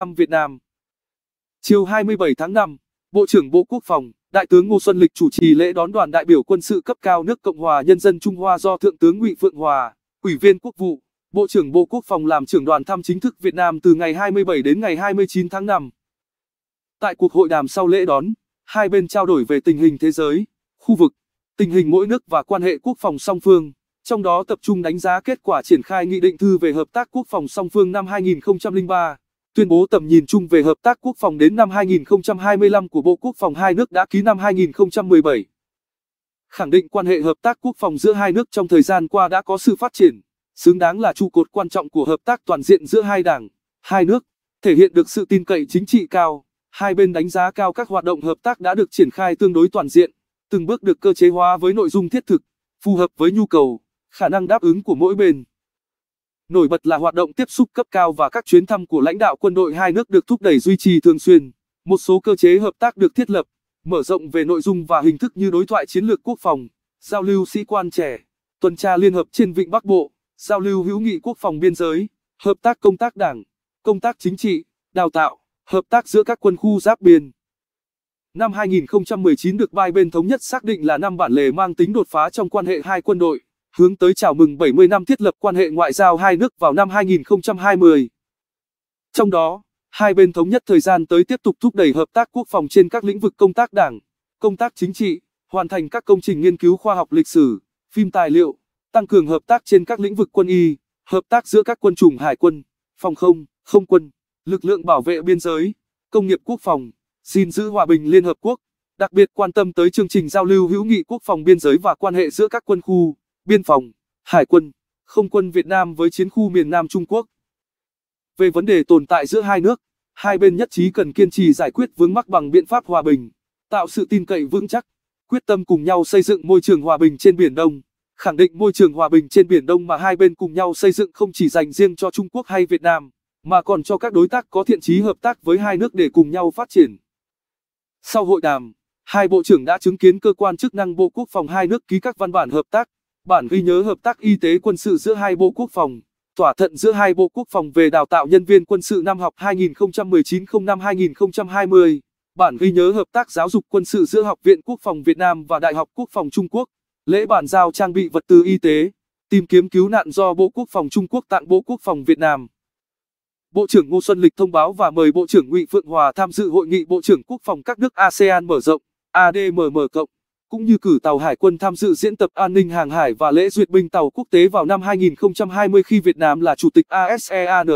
thăm Việt Nam. Chiều 27 tháng 5, Bộ trưởng Bộ Quốc phòng, Đại tướng Ngô Xuân Lịch chủ trì lễ đón đoàn đại biểu quân sự cấp cao nước Cộng hòa Nhân dân Trung Hoa do Thượng tướng Ngụy Phượng Hòa, Ủy viên Quốc vụ, Bộ trưởng Bộ Quốc phòng làm trưởng đoàn thăm chính thức Việt Nam từ ngày 27 đến ngày 29 tháng 5. Tại cuộc hội đàm sau lễ đón, hai bên trao đổi về tình hình thế giới, khu vực, tình hình mỗi nước và quan hệ quốc phòng song phương, trong đó tập trung đánh giá kết quả triển khai nghị định thư về hợp tác quốc phòng song phương năm 2003 tuyên bố tầm nhìn chung về hợp tác quốc phòng đến năm 2025 của Bộ Quốc phòng hai nước đã ký năm 2017. Khẳng định quan hệ hợp tác quốc phòng giữa hai nước trong thời gian qua đã có sự phát triển, xứng đáng là trụ cột quan trọng của hợp tác toàn diện giữa hai đảng, hai nước, thể hiện được sự tin cậy chính trị cao. Hai bên đánh giá cao các hoạt động hợp tác đã được triển khai tương đối toàn diện, từng bước được cơ chế hóa với nội dung thiết thực, phù hợp với nhu cầu, khả năng đáp ứng của mỗi bên. Nổi bật là hoạt động tiếp xúc cấp cao và các chuyến thăm của lãnh đạo quân đội hai nước được thúc đẩy duy trì thường xuyên. Một số cơ chế hợp tác được thiết lập, mở rộng về nội dung và hình thức như đối thoại chiến lược quốc phòng, giao lưu sĩ quan trẻ, tuần tra liên hợp trên vịnh Bắc Bộ, giao lưu hữu nghị quốc phòng biên giới, hợp tác công tác đảng, công tác chính trị, đào tạo, hợp tác giữa các quân khu giáp biên. Năm 2019 được ba bên thống nhất xác định là năm bản lề mang tính đột phá trong quan hệ hai quân đội hướng tới chào mừng 70 năm thiết lập quan hệ ngoại giao hai nước vào năm 2020. Trong đó, hai bên thống nhất thời gian tới tiếp tục thúc đẩy hợp tác quốc phòng trên các lĩnh vực công tác đảng, công tác chính trị, hoàn thành các công trình nghiên cứu khoa học lịch sử, phim tài liệu, tăng cường hợp tác trên các lĩnh vực quân y, hợp tác giữa các quân chủng hải quân, phòng không, không quân, lực lượng bảo vệ biên giới, công nghiệp quốc phòng, gìn giữ hòa bình Liên Hợp Quốc, đặc biệt quan tâm tới chương trình giao lưu hữu nghị quốc phòng biên giới và quan hệ giữa các quân khu biên phòng, hải quân, không quân Việt Nam với chiến khu miền Nam Trung Quốc. Về vấn đề tồn tại giữa hai nước, hai bên nhất trí cần kiên trì giải quyết vướng mắc bằng biện pháp hòa bình, tạo sự tin cậy vững chắc, quyết tâm cùng nhau xây dựng môi trường hòa bình trên Biển Đông, khẳng định môi trường hòa bình trên Biển Đông mà hai bên cùng nhau xây dựng không chỉ dành riêng cho Trung Quốc hay Việt Nam, mà còn cho các đối tác có thiện chí hợp tác với hai nước để cùng nhau phát triển. Sau hội đàm, hai bộ trưởng đã chứng kiến cơ quan chức năng Bộ Quốc phòng hai nước ký các văn bản hợp tác, bản ghi nhớ hợp tác y tế quân sự giữa hai bộ quốc phòng, thỏa thuận giữa hai bộ quốc phòng về đào tạo nhân viên quân sự năm học 2019-05-2020, bản ghi nhớ hợp tác giáo dục quân sự giữa Học viện Quốc phòng Việt Nam và Đại học Quốc phòng Trung Quốc, lễ bàn giao trang bị vật tư y tế, tìm kiếm cứu nạn do Bộ Quốc phòng Trung Quốc tặng Bộ Quốc phòng Việt Nam. Bộ trưởng Ngô Xuân Lịch thông báo và mời Bộ trưởng Ngụy Phượng Hòa tham dự hội nghị Bộ trưởng Quốc phòng các nước ASEAN mở rộng ADMM cộng cũng như cử tàu hải quân tham dự diễn tập an ninh hàng hải và lễ duyệt binh tàu quốc tế vào năm 2020 khi Việt Nam là chủ tịch ASEAN.